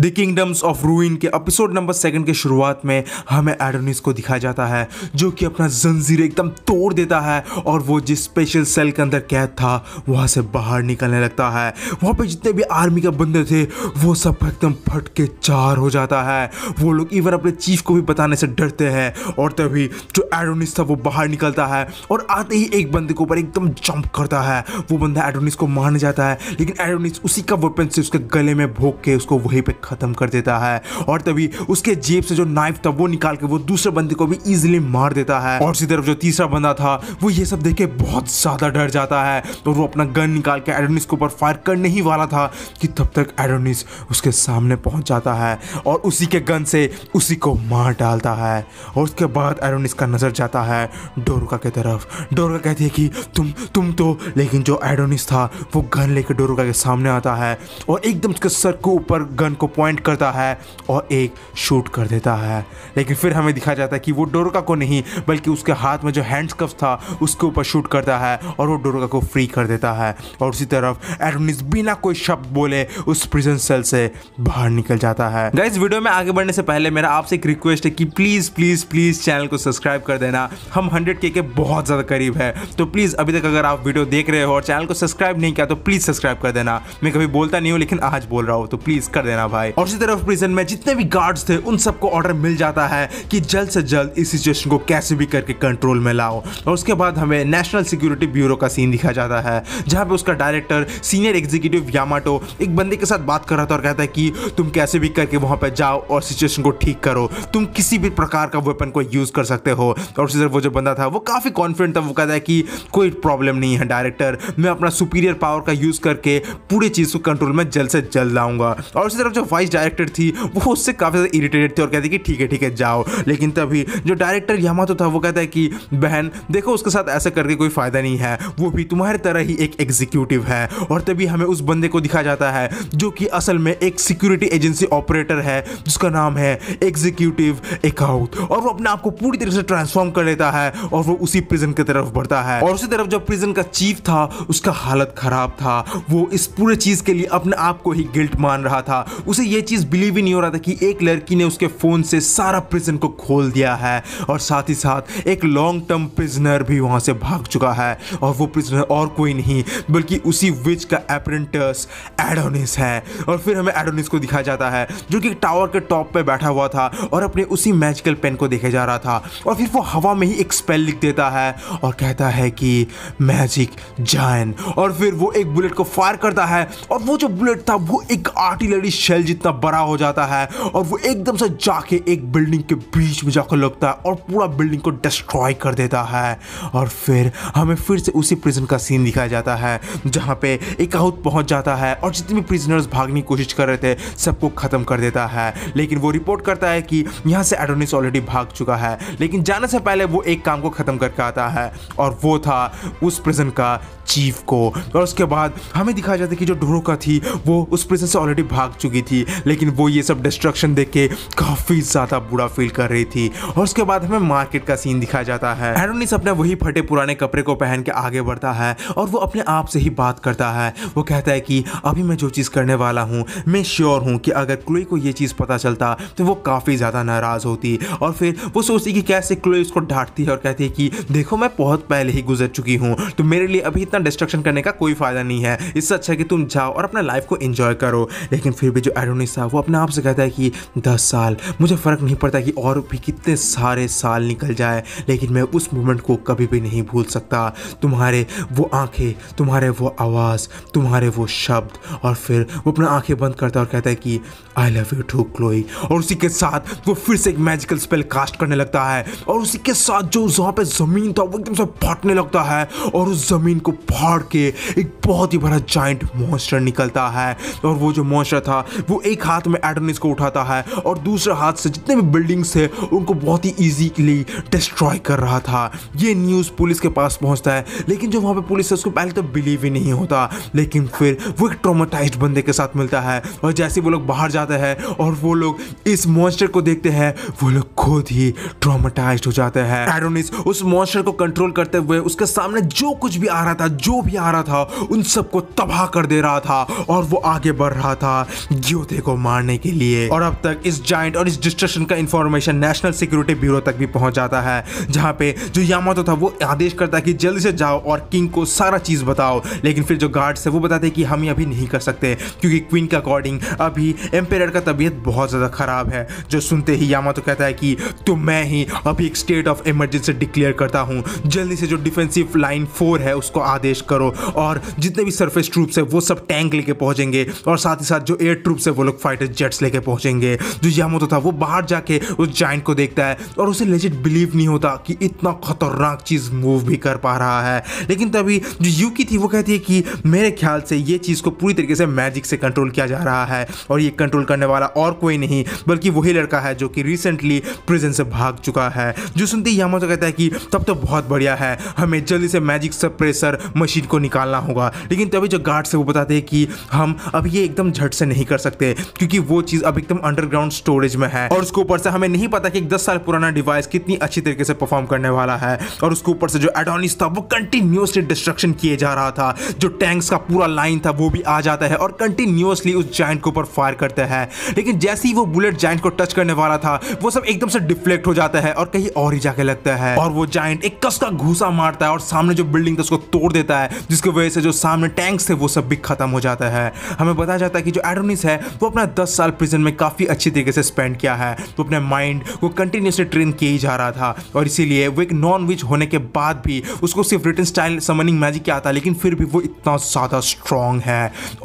the kingdoms of रूइन के episode number second के शुरुआत में हमें एडोनिस को दिखाया जाता है जो कि अपना जंजीर एकदम तोड़ देता है और वो जिस स्पेशल सेल के अंदर कैद था वहाँ से बाहर निकलने लगता है वहाँ पे जितने भी आर्मी के बंदे थे वो सब एकदम फट के चार हो जाता है वो लोग इवन अपने चीफ को भी बताने से डरते हैं और तभी जो एडोनिस था वो बाहर निकलता है और आते ही एक बंदे के ऊपर एकदम जंप करता है वो बंदा एडोनिस को मारने जाता है लेकिन एडोनिस उसी का वेपन से उसके गले में भोग के उसको वहीं पर ख़त्म कर देता है और तभी उसके जेब से जो नाइफ था वो निकाल के वो दूसरे बंदे को भी इजिली मार देता है और उसी तरफ जो तीसरा बंदा था वो ये सब देख के बहुत ज़्यादा डर जाता है तो वो अपना गन निकाल के एडोनिस के ऊपर फायर करने ही वाला था कि तब तक एडोनिस उसके सामने पहुंच जाता है और उसी के गन से उसी को मार डालता है और उसके बाद एडोनिस का नज़र जाता है डोरुका के तरफ डोरुका कहती है कि तुम तुम तो लेकिन जो एडोनिस था वो गन लेकर डोरुका के सामने आता है और एकदम उसके सर के ऊपर गन को पॉइंट करता है और एक शूट कर देता है लेकिन फिर हमें दिखा जाता है कि वो डोरोका को नहीं बल्कि उसके हाथ में जो हैंड कफ था उसके ऊपर शूट करता है और वो डोरोका को फ्री कर देता है और उसी तरफ एडोनिस बिना कोई शब्द बोले उस प्रिजन सेल से बाहर निकल जाता है इस वीडियो में आगे बढ़ने से पहले मेरा आपसे एक रिक्वेस्ट है कि प्लीज़ प्लीज़ प्लीज़ चैनल को सब्सक्राइब कर देना हम हंड्रेड के बहुत ज़्यादा करीब है तो प्लीज़ अभी तक अगर आप वीडियो देख रहे हो और चैनल को सब्सक्राइब नहीं किया तो प्लीज़ सब्सक्राइब कर देना मैं कभी बोलता नहीं हूँ लेकिन आज बोल रहा हूँ तो प्लीज़ कर देना भाई पाए और उसी तरफ प्रिजन में जितने भी गार्ड्स थे उन सबको ऑर्डर मिल जाता है कि जल्द से जल्द इस सिचुएशन को कैसे भी करके कंट्रोल में लाओ और उसके बाद हमें नेशनल सिक्योरिटी ब्यूरो का सीन दिखा जाता है जहां पे उसका डायरेक्टर सीनियर एग्जीक्यूटिव यामाटो एक बंदे के साथ बात कर रहा था और कहता है कि तुम कैसे भी करके वहां पर जाओ और सिचुएशन को ठीक करो तुम किसी भी प्रकार का वेपन को यूज़ कर सकते हो और उसी तरफ वो जो बंदा था वो काफ़ी कॉन्फिडेंट था वो कहता है कि कोई प्रॉब्लम नहीं है डायरेक्टर मैं अपना सुपीरियर पावर का यूज़ करके पूरी चीज़ को कंट्रोल में जल्द से जल्द लाऊंगा और उसी तरफ जो वाइस डायरेक्टर थी वो उससे काफ़ी ज़्यादा इरीटेटेड थी और कहती कि ठीक है ठीक है जाओ लेकिन तभी जो डायरेक्टर यहाँ तो था वो कहता है कि बहन देखो उसके साथ ऐसा करके कोई फ़ायदा नहीं है वो भी तुम्हारी तरह ही एक एग्जीक्यूटिव है और तभी हमें उस बंदे को दिखा जाता है जो कि असल में एक सिक्योरिटी एजेंसी ऑपरेटर है जिसका नाम है एग्जीक्यूटिव अकाउंट और वो अपने आप को पूरी तरह से ट्रांसफॉर्म कर लेता है और वो उसी प्रिजन की तरफ बढ़ता है और उसी तरफ जो प्रिजन का चीफ था उसका हालत खराब था वो इस पूरे चीज़ के लिए अपने आप को ही गिल्ट मान रहा था उसे ये चीज़ बिलीव ही नहीं हो रहा था कि एक लड़की ने उसके फ़ोन से सारा प्रिजन को खोल दिया है और साथ ही साथ एक लॉन्ग टर्म प्रिजनर भी वहां से भाग चुका है और वो प्रिजनर और कोई नहीं बल्कि उसी विच का अप्रेंटस एडोनिस है और फिर हमें एडोनिस को दिखाया जाता है जो कि टावर के टॉप पर बैठा हुआ था और अपने उसी मैजिकल पेन को देखा जा रहा था और फिर वो हवा में ही एक स्पेल लिख देता है और कहता है कि मैजिक जैन और फिर वो एक बुलेट को फायर करता है और वो जो बुलेट था वो एक आर्टिलरी शेल जितना बड़ा हो जाता है और वो एकदम से जाके एक बिल्डिंग के बीच में जाकर लगता है और पूरा बिल्डिंग को डिस्ट्रॉय कर देता है और फिर हमें फिर से उसी प्रिजन का सीन दिखाया जाता है जहाँ पे एक आहूत पहुँच जाता है और जितने भी प्रिजनर्स भागने की कोशिश कर रहे थे सबको ख़त्म कर देता है लेकिन वो रिपोर्ट करता है कि यहाँ से एडोनिस ऑलरेडी भाग चुका है लेकिन जाने से पहले वो एक काम को ख़त्म करके आता है और वो था उस प्रिजन का चीफ को और उसके बाद हमें दिखाया जाता है कि जो ढोरोका थी वो उस प्रिजन से ऑलरेडी भाग चुकी थी लेकिन वो ये सब डिस्ट्रक्शन देख के काफ़ी ज़्यादा बुरा फील कर रही थी और उसके बाद हमें मार्केट का सीन दिखाया जाता है एरोनिस अपने वही फटे पुराने कपड़े को पहन के आगे बढ़ता है और वो अपने आप से ही बात करता है वो कहता है कि अभी मैं जो चीज़ करने वाला हूँ मैं श्योर हूँ कि अगर क्लोई को ये चीज़ पता चलता तो वो काफ़ी ज़्यादा नाराज़ होती और फिर वो सोचती कि कैसे क्लोई उसको डांटती है और कहती है कि देखो मैं बहुत पहले ही गुजर चुकी हूँ तो मेरे लिए अभी इतना इतना डिस्ट्रक्शन करने का कोई फायदा नहीं है इससे अच्छा है कि तुम जाओ और अपना लाइफ को इंजॉय करो लेकिन फिर भी जो एडोनिस था वो अपने आप से कहता है कि दस साल मुझे फ़र्क नहीं पड़ता कि और भी कितने सारे साल निकल जाए लेकिन मैं उस मोमेंट को कभी भी नहीं भूल सकता तुम्हारे वो आंखें तुम्हारे वो आवाज़ तुम्हारे वो शब्द और फिर वो अपना आंखें बंद करता और कहता है कि I love you too Chloe और उसी के साथ वो फिर से एक मैजिकल स्पेल कास्ट करने लगता है और उसी के साथ जो वहाँ पे ज़मीन था वो एकदम से फटने लगता है और उस ज़मीन को फाड़ के एक बहुत ही बड़ा जाइंट मॉन्स्टर निकलता है और वो जो मॉन्स्टर था वो एक हाथ में एडोनिस को उठाता है और दूसरे हाथ से जितने भी बिल्डिंग्स थे उनको बहुत ही ईजीली डिस्ट्रॉय कर रहा था ये न्यूज़ पुलिस के पास पहुंचता है लेकिन जो वहाँ पर पुलिस है उसको पहले तो बिलीव ही नहीं होता लेकिन फिर वो एक ट्रोमाटाइज बंदे के साथ मिलता है और जैसे वो लोग बाहर जाते हैं और वो लोग इस मॉन्स्टर को देखते हैं वो लोग खुद ही ट्रोमाटाइज हो जाते हैं एडोनिस उस मॉन्स्टर को कंट्रोल करते हुए उसके सामने जो कुछ भी आ रहा था जो भी आ रहा था उन सबको तबाह कर दे रहा था और वो आगे बढ़ रहा था ज्योति को मारने के लिए और अब तक इस जाइंट और इस डिस्ट्रक्शन का इंफॉर्मेशन नेशनल सिक्योरिटी ब्यूरो तक भी पहुंच जाता है जहां पे जो तो था वो आदेश करता है कि जल्दी से जाओ और किंग को सारा चीज़ बताओ लेकिन फिर जो गार्ड्स है वो बताते कि हम ये अभी नहीं कर सकते क्योंकि क्वीन के अकॉर्डिंग अभी एम्पेयर का तबीयत बहुत ज़्यादा ख़राब है जो सुनते ही यामा तो कहता है कि तो मैं ही अभी एक स्टेट ऑफ इमरजेंसी डिक्लेयर करता हूँ जल्दी से जो डिफेंसिव लाइन फोर है उसको आदेश आदेश करो और जितने भी सरफेस ट्रूप्स है वो सब टैंक लेके पहुंचेंगे और साथ ही साथ जो एयर ट्रूप्स है वो लोग फाइटर जेट्स लेके पहुंचेंगे जो यामोतो था वो बाहर जाके उस जाइंट को देखता है और उसे लेजिट बिलीव नहीं होता कि इतना खतरनाक चीज़ मूव भी कर पा रहा है लेकिन तभी जो यूकी थी वो कहती है कि मेरे ख्याल से ये चीज़ को पूरी तरीके से मैजिक से कंट्रोल किया जा रहा है और ये कंट्रोल करने वाला और कोई नहीं बल्कि वही लड़का है जो कि रिसेंटली प्रिजन से भाग चुका है जो सुनते ही यामोतो कहता है कि तब तो बहुत बढ़िया है हमें जल्दी से मैजिक सप्रेसर मशीन को निकालना होगा लेकिन तभी जो गार्ड्स है वो बताते हैं कि हम अब ये एकदम झट से नहीं कर सकते क्योंकि वो चीज़ अब एकदम अंडरग्राउंड स्टोरेज में है और उसके ऊपर से हमें नहीं पता कि एक दस साल पुराना डिवाइस कितनी अच्छी तरीके से परफॉर्म करने वाला है और उसके ऊपर से जो एडोनिस था वो कंटिन्यूसली डिस्ट्रक्शन किए जा रहा था जो टैंक्स का पूरा लाइन था वो भी आ जाता है और कंटिन्यूसली उस जाइंट के ऊपर फायर करते हैं लेकिन जैसे ही वो बुलेट जाइंट को टच करने वाला था वो सब एकदम से डिफ्लेक्ट हो जाता है और कहीं और ही जाके लगता है और वो जाइंट एक कस का घूसा मारता है और सामने जो बिल्डिंग था उसको तोड़ देता देता है जिसकी वजह से जो सामने टैंक्स थे वो सब भी खत्म हो जाता है हमें बताया जाता है कि जो एडोनिस है वो अपना दस साल प्रिजन में काफ़ी अच्छी तरीके से स्पेंड किया है तो अपने माइंड को कंटिन्यूसली ट्रेन किया ही जा रहा था और इसीलिए वो एक नॉन विच होने के बाद भी उसको सिर्फ रिटर्न स्टाइल समनिंग मैजिक क्या आता लेकिन फिर भी वो इतना ज़्यादा स्ट्रांग है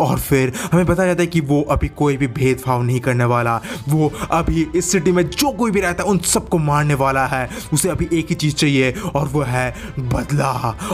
और फिर हमें बताया जाता है कि वो अभी कोई भी भेदभाव नहीं करने वाला वो अभी इस सिटी में जो कोई भी रहता है उन सबको मारने वाला है उसे अभी एक ही चीज़ चाहिए और वो है बदला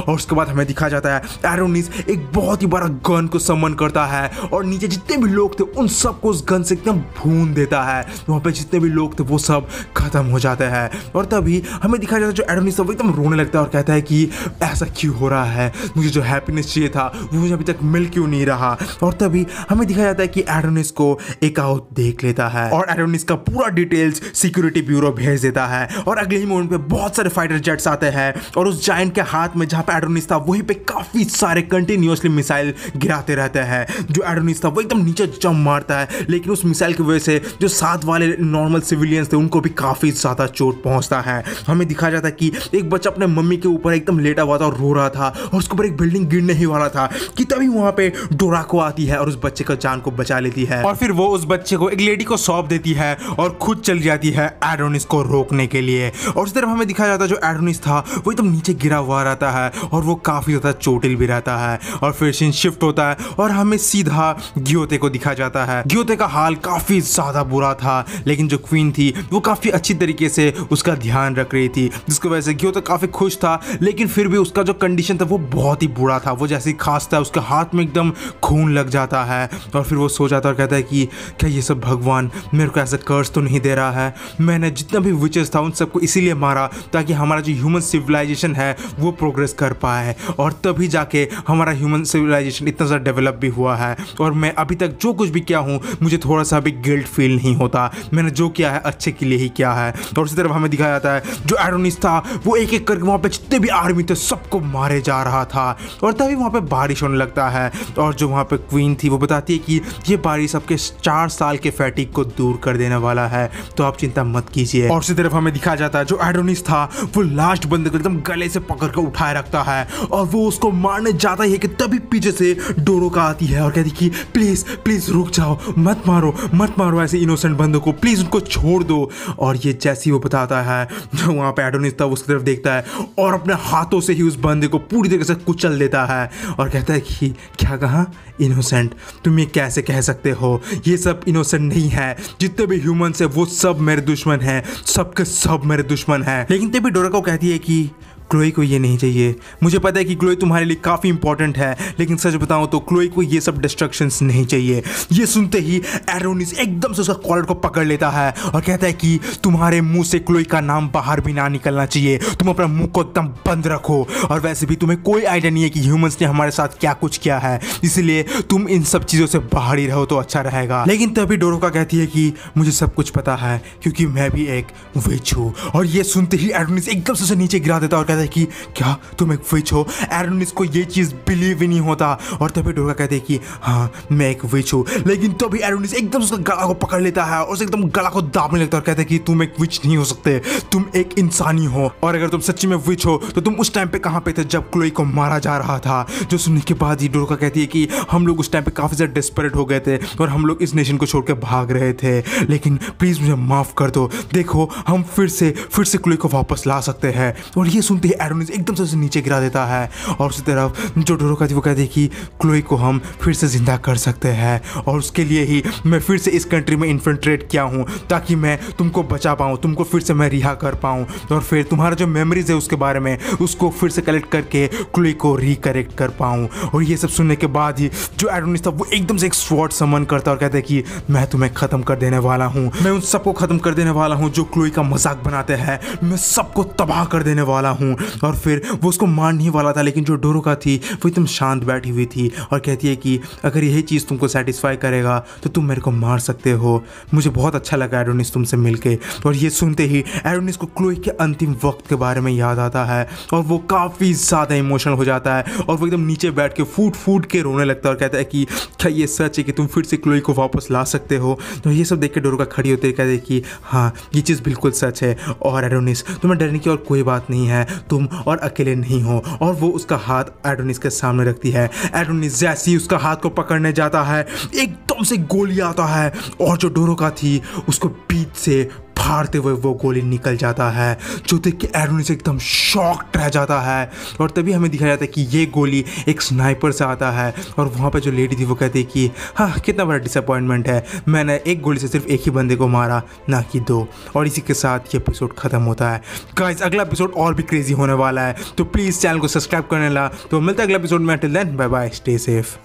और उसके बाद हमें दिखा जाता जाता है एरोनिस एक बहुत ही बड़ा गन को समन करता है और नीचे जितने भी लोग थे उन सबको उस गन से एकदम भून देता है वहाँ पर जितने भी लोग थे वो सब खत्म हो जाते हैं और तभी हमें दिखाया जाता है जो एरोनिस वो एकदम रोने लगता है और कहता है कि ऐसा क्यों हो रहा है मुझे जो हैप्पीनेस चाहिए था वो मुझे अभी तक मिल क्यों नहीं रहा और तभी हमें दिखाया जाता है कि एरोनिस को एक आउट देख लेता है और एरोनिस का पूरा डिटेल्स सिक्योरिटी ब्यूरो भेज देता है और अगले ही मोमेंट पे बहुत सारे फाइटर जेट्स आते हैं और उस जाइंट के हाथ में जहाँ पे एडोनिस था वहीं पे काफ़ी सारे कंटिन्यूसली मिसाइल गिराते रहते हैं जो एडोनिस था वो एकदम नीचे जम मारता है लेकिन उस मिसाइल की वजह से जो साथ वाले नॉर्मल सिविलियंस थे उनको भी काफ़ी ज़्यादा चोट पहुंचता है हमें दिखा जाता है कि एक बच्चा अपने मम्मी के ऊपर एकदम लेटा हुआ था और रो रहा था और उसके ऊपर एक बिल्डिंग गिरने ही वाला था कि तभी वहां पे डोराको आती है और उस बच्चे का जान को बचा लेती है और फिर वो उस बच्चे को एक लेडी को सौंप देती है और खुद चल जाती है एडोनिस को रोकने के लिए और उस तरफ हमें दिखाया जाता है जो एडोनिस था वो एकदम नीचे गिरा हुआ रहता है और वो काफ़ी ज़्यादा साथ चोटिल भी रहता है और फिर सीन शिफ्ट होता है और हमें सीधा ग्योते को दिखा जाता है ग्योते का हाल काफ़ी ज़्यादा बुरा था लेकिन जो क्वीन थी वो काफ़ी अच्छी तरीके से उसका ध्यान रख रही थी जिसकी वजह से ग्योते काफ़ी खुश था लेकिन फिर भी उसका जो कंडीशन था वो बहुत ही बुरा था वो जैसे ही खांसता है उसके हाथ में एकदम खून लग जाता है और फिर वो सो जाता और कहता है कि क्या ये सब भगवान मेरे को ऐसा कर्ज तो नहीं दे रहा है मैंने जितना भी विचेस था उन सबको इसीलिए मारा ताकि हमारा जो ह्यूमन सिविलाइजेशन है वो प्रोग्रेस कर पाए और तभी जाके हमारा ह्यूमन सिविलाइजेशन इतना ज़्यादा डेवलप भी हुआ है और मैं अभी तक जो कुछ भी किया हूँ मुझे थोड़ा सा भी गिल्ट फील नहीं होता मैंने जो किया है अच्छे के लिए ही किया है और उसी तरफ हमें दिखाया जाता है जो एडोनिस था वो एक एक करके वहाँ पर जितने भी आर्मी थे सबको मारे जा रहा था और तभी वहाँ पर बारिश होने लगता है और जो वहाँ पर क्वीन थी वो बताती है कि ये बारिश आपके चार साल के फैटिक को दूर कर देने वाला है तो आप चिंता मत कीजिए और उसी तरफ हमें दिखाया जाता है जो एडोनिस था वो लास्ट बंदे को एकदम गले से पकड़ कर उठाए रखता है और वो उसको मारने जाता है कि तभी पीछे से डोरो का आती है और कहती है कि प्लीज़ प्लीज़ रुक जाओ मत मारो मत मारो ऐसे इनोसेंट बंदों को प्लीज़ उनको छोड़ दो और ये जैसी वो बताता है वहाँ पर एडोनिस तब उसकी तरफ देखता है और अपने हाथों से ही उस बंदे को पूरी तरीके से कुचल देता है और कहता है कि क्या कहा इनोसेंट तुम ये कैसे कह सकते हो ये सब इनोसेंट नहीं है जितने भी ह्यूमन्स है वो सब मेरे दुश्मन हैं सबके सब मेरे दुश्मन हैं लेकिन तभी डोरा को कहती है कि क्लोई को ये नहीं चाहिए मुझे पता है कि क्लोई तुम्हारे लिए काफ़ी इंपॉर्टेंट है लेकिन सच बताऊँ तो क्लोई को ये सब डिस्ट्रक्शंस नहीं चाहिए ये सुनते ही एरोनिस एकदम से उसका कॉलर को पकड़ लेता है और कहता है कि तुम्हारे मुंह से क्लोई का नाम बाहर भी ना निकलना चाहिए तुम अपना मुंह को एकदम बंद रखो और वैसे भी तुम्हें कोई आइडिया नहीं है कि ह्यूमन्स ने हमारे साथ क्या कुछ किया है इसलिए तुम इन सब चीज़ों से बाहर ही रहो तो अच्छा रहेगा लेकिन तभी डोरोका कहती है कि मुझे सब कुछ पता है क्योंकि मैं भी एक विच हूँ और ये सुनते ही एरोनिस एकदम से नीचे गिरा देता और कहता है कि क्या तुम एक विच हो एरोनिस को ये चीज़ बिलीव ही नहीं होता और तभी डोरका कहते हैं कि हाँ मैं एक विच हूँ लेकिन तभी एरोनिस एकदम उसका गला को पकड़ लेता है और एकदम गला को दाबने लगता है और कहते कि तुम एक विच नहीं हो सकते तुम एक इंसानी हो और अगर तुम सच्ची में विच हो तो तुम उस टाइम पे कहाँ पे थे जब क्लोई को मारा जा रहा था जो सुनने के बाद ही डोरका कहती है कि हम लोग उस टाइम पर काफ़ी ज़्यादा डिस्परेट हो गए थे और हम लोग इस नेशन को छोड़ भाग रहे थे लेकिन प्लीज़ मुझे माफ़ कर दो देखो हम फिर से फिर से क्लोई को वापस ला सकते हैं और ये सुनते ही एडोनिस एकदम से उसे नीचे गिरा देता है और उसी तरफ जो का थी वो कहती है कि क्लोई को हम फिर से ज़िंदा कर सकते हैं और उसके लिए ही मैं फिर से इस कंट्री में इन्फेंट्रेट किया हूँ ताकि मैं तुमको बचा पाऊँ तुमको फिर से मैं रिहा कर पाऊँ और फिर तुम्हारा जो मेमोरीज है उसके बारे में उसको फिर से कलेक्ट करके क्लोई को रिकरेक्ट कर पाऊँ और ये सब सुनने के बाद ही जो एडोनिस था वो एकदम से एक स्वॉट समन करता और कहते कि मैं तुम्हें ख़त्म कर देने वाला हूँ मैं उन सबको ख़त्म कर देने वाला हूँ जो क्लोई का मजाक बनाते हैं मैं सबको तबाह कर देने वाला हूँ और फिर वो उसको मारने वाला था लेकिन जो का थी वो एकदम शांत बैठी हुई थी और कहती है कि अगर यही चीज़ तुमको सेटिस्फाई करेगा तो तुम मेरे को मार सकते हो मुझे बहुत अच्छा लगा एडोनिस तुमसे मिलकर और ये सुनते ही एडोनिस को क्लोई के अंतिम वक्त के बारे में याद आता है और वो काफ़ी ज़्यादा इमोशनल हो जाता है और वो एकदम नीचे बैठ के फूट फूट के रोने लगता है और कहता है कि क्या ये सच है कि तुम फिर से क्लोई को वापस ला सकते हो तो ये सब देख के का खड़ी होते कहते कि हाँ ये चीज़ बिल्कुल सच है और एडोनिस तुम्हें डरने की और कोई बात नहीं है तुम और अकेले नहीं हो और वो उसका हाथ एडोनिस के सामने रखती है एडोनिस जैसी उसका हाथ को पकड़ने जाता है एकदम से गोली आता है और जो डोरोका थी उसको बीच से फाड़ते हुए वो गोली निकल जाता है जो देख के से एकदम शॉक्ड रह जाता है और तभी हमें दिखाया जाता है कि ये गोली एक स्नाइपर से आता है और वहाँ पर जो लेडी थी वो कहती है कि हाँ कितना बड़ा डिसअपॉइंटमेंट है मैंने एक गोली से सिर्फ एक ही बंदे को मारा ना कि दो और इसी के साथ ये एपिसोड ख़त्म होता है गाइस अगला एपिसोड और भी क्रेजी होने वाला है तो प्लीज़ चैनल को सब्सक्राइब करने ला तो मिलता है अगला एपिसोड में till then bye bye stay safe